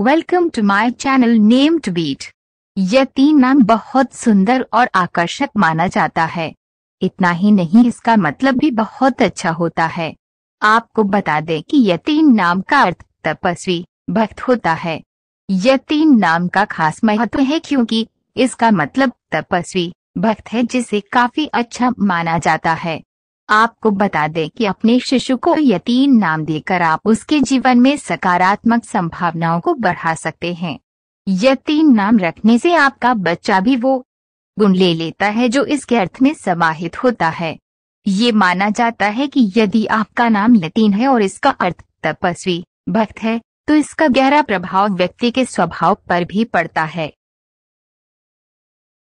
welcome to my channel name to beat यह तीन नाम बहुत सुंदर और आकर्षक माना जाता है इतना ही नहीं इसका मतलब भी बहुत अच्छा होता है आपको बता दें कि यह तीन नाम का अर्थ तपस्वी भक्त होता है यह तीन नाम का खास महत्व है क्योंकि इसका मतलब तपस्वी भक्त है जिसे काफी अच्छा माना जाता है आपको बता दें कि अपने शिशु को यतीन नाम देकर आप उसके जीवन में सकारात्मक संभावनाओं को बढ़ा सकते हैं यतीन नाम रखने से आपका बच्चा भी वो गुण ले लेता है जो इसके अर्थ में समाहित होता है ये माना जाता है कि यदि आपका नाम यतीन है और इसका अर्थ तपस्वी भक्त है तो इसका गहरा प्रभाव व्यक्ति के स्वभाव पर भी पड़ता है